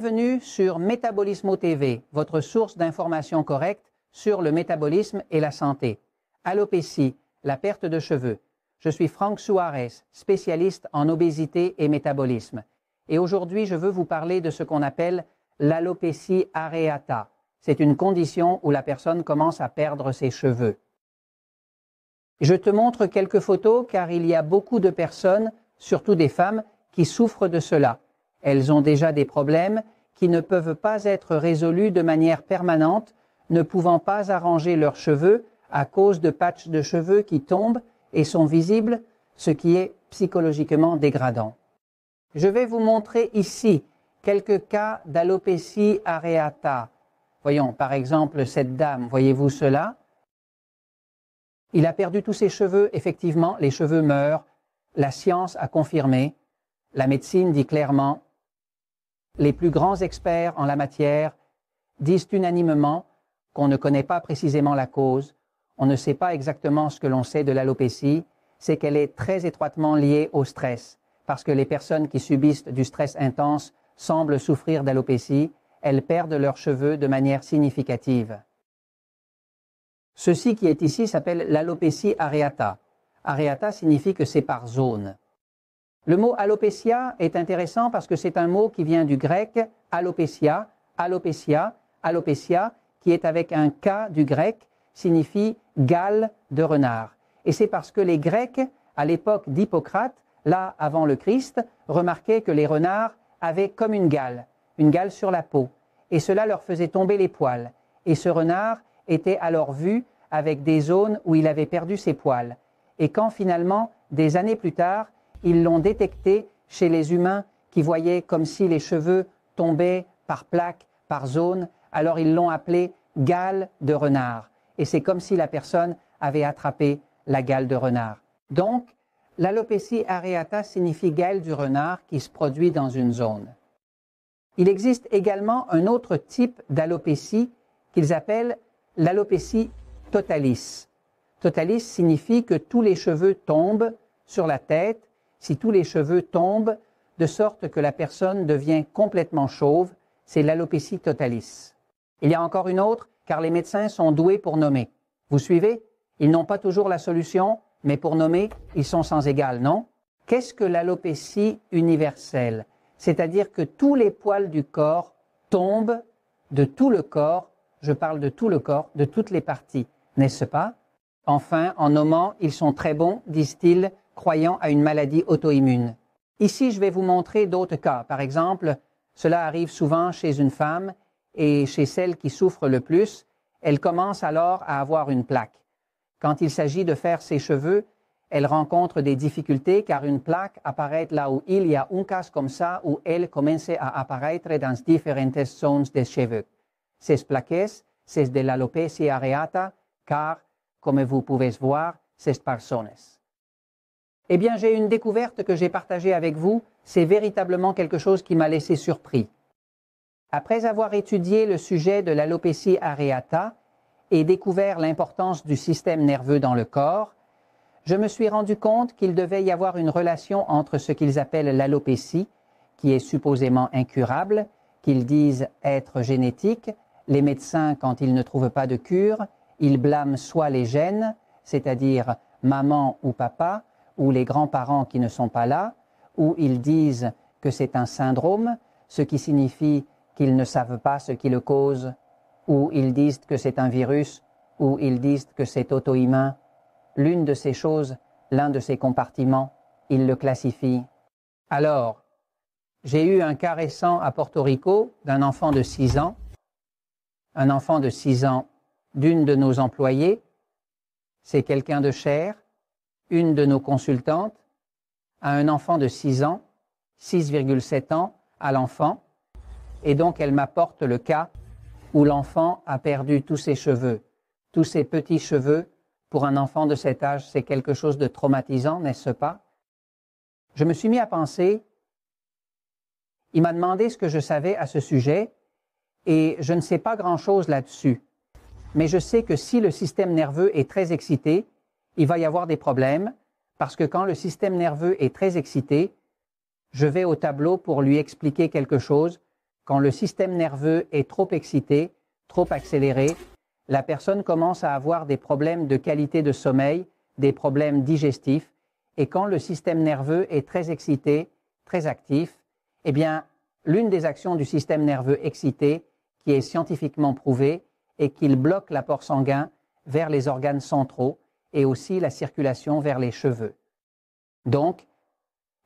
bienvenue sur Métabolismo TV, votre source d'informations correctes sur le métabolisme et la santé. Alopécie, la perte de cheveux. Je suis Franck Suarez, spécialiste en obésité et métabolisme. Et aujourd'hui, je veux vous parler de ce qu'on appelle l'alopécie areata. C'est une condition où la personne commence à perdre ses cheveux. Je te montre quelques photos car il y a beaucoup de personnes, surtout des femmes, qui souffrent de cela. Elles ont déjà des problèmes qui ne peuvent pas être résolus de manière permanente, ne pouvant pas arranger leurs cheveux à cause de patchs de cheveux qui tombent et sont visibles, ce qui est psychologiquement dégradant. Je vais vous montrer ici quelques cas d'alopécie areata. Voyons par exemple cette dame, voyez-vous cela Il a perdu tous ses cheveux, effectivement, les cheveux meurent, la science a confirmé, la médecine dit clairement les plus grands experts en la matière disent unanimement qu'on ne connaît pas précisément la cause, on ne sait pas exactement ce que l'on sait de l'alopécie, c'est qu'elle est très étroitement liée au stress, parce que les personnes qui subissent du stress intense semblent souffrir d'alopécie, elles perdent leurs cheveux de manière significative. Ceci qui est ici s'appelle l'alopécie areata. Areata signifie que c'est par zone. Le mot alopecia est intéressant parce que c'est un mot qui vient du grec alopecia, alopecia, alopecia, qui est avec un K du grec, signifie gale de renard. Et c'est parce que les Grecs, à l'époque d'Hippocrate, là avant le Christ, remarquaient que les renards avaient comme une gale, une gale sur la peau, et cela leur faisait tomber les poils. Et ce renard était alors vu avec des zones où il avait perdu ses poils. Et quand finalement, des années plus tard, ils l'ont détecté chez les humains qui voyaient comme si les cheveux tombaient par plaque, par zone. Alors ils l'ont appelé gale de renard. Et c'est comme si la personne avait attrapé la gale de renard. Donc, l'alopécie areata signifie gale du renard qui se produit dans une zone. Il existe également un autre type d'alopécie qu'ils appellent l'alopécie totalis. Totalis signifie que tous les cheveux tombent sur la tête si tous les cheveux tombent, de sorte que la personne devient complètement chauve, c'est l'alopécie totalis. Il y a encore une autre, car les médecins sont doués pour nommer. Vous suivez Ils n'ont pas toujours la solution, mais pour nommer, ils sont sans égal, non Qu'est-ce que l'alopécie universelle C'est-à-dire que tous les poils du corps tombent de tout le corps, je parle de tout le corps, de toutes les parties, n'est-ce pas Enfin, en nommant, ils sont très bons, disent-ils, croyant à une maladie auto-immune. Ici, je vais vous montrer d'autres cas. Par exemple, cela arrive souvent chez une femme et chez celle qui souffre le plus, elle commence alors à avoir une plaque. Quand il s'agit de faire ses cheveux, elle rencontre des difficultés car une plaque apparaît là où il y a un cas comme ça où elle commence à apparaître dans différentes zones des cheveux. Ces plaques, c'est de la l'alopecia areata car, comme vous pouvez voir, ces personnes eh bien, j'ai une découverte que j'ai partagée avec vous. C'est véritablement quelque chose qui m'a laissé surpris. Après avoir étudié le sujet de l'alopécie areata et découvert l'importance du système nerveux dans le corps, je me suis rendu compte qu'il devait y avoir une relation entre ce qu'ils appellent l'alopécie, qui est supposément incurable, qu'ils disent être génétique, les médecins, quand ils ne trouvent pas de cure, ils blâment soit les gènes, c'est-à-dire maman ou papa, ou les grands-parents qui ne sont pas là, ou ils disent que c'est un syndrome, ce qui signifie qu'ils ne savent pas ce qui le cause, ou ils disent que c'est un virus, ou ils disent que c'est auto-humain. L'une de ces choses, l'un de ces compartiments, ils le classifient. Alors, j'ai eu un caressant à Porto Rico d'un enfant de 6 ans, un enfant de 6 ans d'une de nos employées. C'est quelqu'un de cher, une de nos consultantes, a un enfant de 6 ans, 6,7 ans, à l'enfant, et donc elle m'apporte le cas où l'enfant a perdu tous ses cheveux, tous ses petits cheveux. Pour un enfant de cet âge, c'est quelque chose de traumatisant, n'est-ce pas Je me suis mis à penser, il m'a demandé ce que je savais à ce sujet, et je ne sais pas grand-chose là-dessus. Mais je sais que si le système nerveux est très excité, il va y avoir des problèmes parce que quand le système nerveux est très excité, je vais au tableau pour lui expliquer quelque chose. Quand le système nerveux est trop excité, trop accéléré, la personne commence à avoir des problèmes de qualité de sommeil, des problèmes digestifs. Et quand le système nerveux est très excité, très actif, eh bien, l'une des actions du système nerveux excité, qui est scientifiquement prouvée, est qu'il bloque l'apport sanguin vers les organes centraux, et aussi la circulation vers les cheveux. Donc,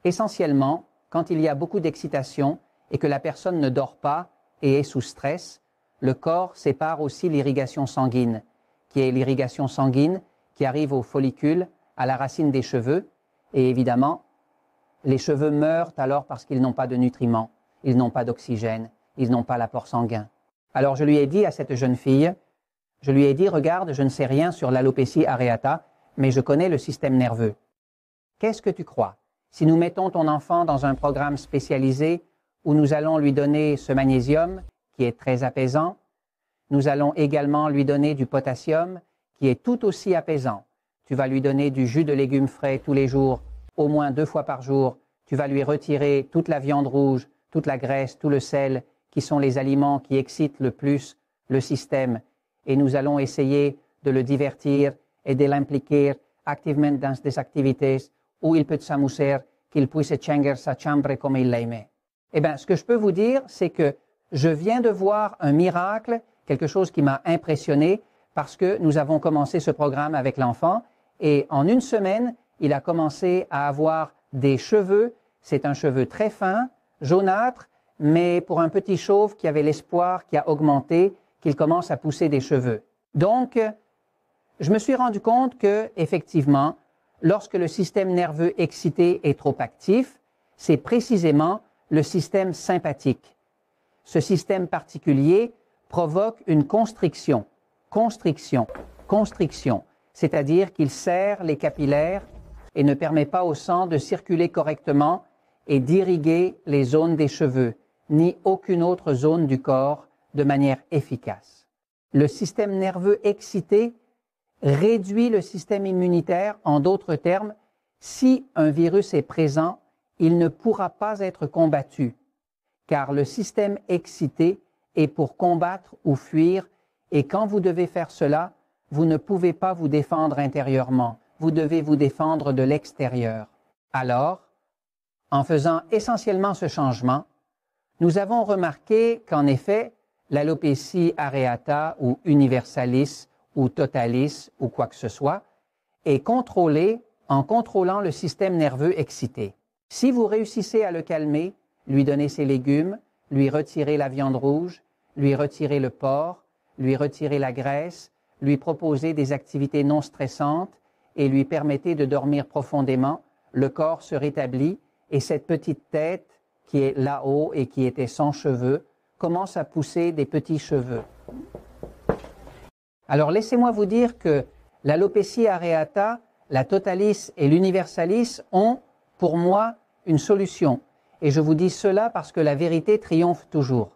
essentiellement, quand il y a beaucoup d'excitation et que la personne ne dort pas et est sous stress, le corps sépare aussi l'irrigation sanguine, qui est l'irrigation sanguine qui arrive aux follicules, à la racine des cheveux, et évidemment, les cheveux meurent alors parce qu'ils n'ont pas de nutriments, ils n'ont pas d'oxygène, ils n'ont pas l'apport sanguin. Alors je lui ai dit à cette jeune fille, je lui ai dit, regarde, je ne sais rien sur l'alopécie areata, mais je connais le système nerveux. Qu'est-ce que tu crois Si nous mettons ton enfant dans un programme spécialisé où nous allons lui donner ce magnésium, qui est très apaisant, nous allons également lui donner du potassium, qui est tout aussi apaisant. Tu vas lui donner du jus de légumes frais tous les jours, au moins deux fois par jour. Tu vas lui retirer toute la viande rouge, toute la graisse, tout le sel, qui sont les aliments qui excitent le plus le système et nous allons essayer de le divertir et de l'impliquer activement dans des activités où il peut s'amuser, qu'il puisse changer sa chambre comme il l'aimait. Eh bien, ce que je peux vous dire, c'est que je viens de voir un miracle, quelque chose qui m'a impressionné, parce que nous avons commencé ce programme avec l'enfant, et en une semaine, il a commencé à avoir des cheveux. C'est un cheveu très fin, jaunâtre, mais pour un petit chauve qui avait l'espoir qui a augmenté, qu'il commence à pousser des cheveux. Donc, je me suis rendu compte que, effectivement, lorsque le système nerveux excité est trop actif, c'est précisément le système sympathique. Ce système particulier provoque une constriction, constriction, constriction, c'est-à-dire qu'il serre les capillaires et ne permet pas au sang de circuler correctement et d'irriguer les zones des cheveux, ni aucune autre zone du corps de manière efficace. Le système nerveux excité réduit le système immunitaire. En d'autres termes, si un virus est présent, il ne pourra pas être combattu, car le système excité est pour combattre ou fuir, et quand vous devez faire cela, vous ne pouvez pas vous défendre intérieurement, vous devez vous défendre de l'extérieur. Alors, en faisant essentiellement ce changement, nous avons remarqué qu'en effet, l'alopécie areata ou universalis ou totalis ou quoi que ce soit, est contrôlée en contrôlant le système nerveux excité. Si vous réussissez à le calmer, lui donner ses légumes, lui retirer la viande rouge, lui retirer le porc, lui retirer la graisse, lui proposer des activités non stressantes et lui permettre de dormir profondément, le corps se rétablit et cette petite tête qui est là-haut et qui était sans cheveux Commence à pousser des petits cheveux. Alors laissez-moi vous dire que l'alopécie areata, la totalis et l'universalis ont, pour moi, une solution. Et je vous dis cela parce que la vérité triomphe toujours.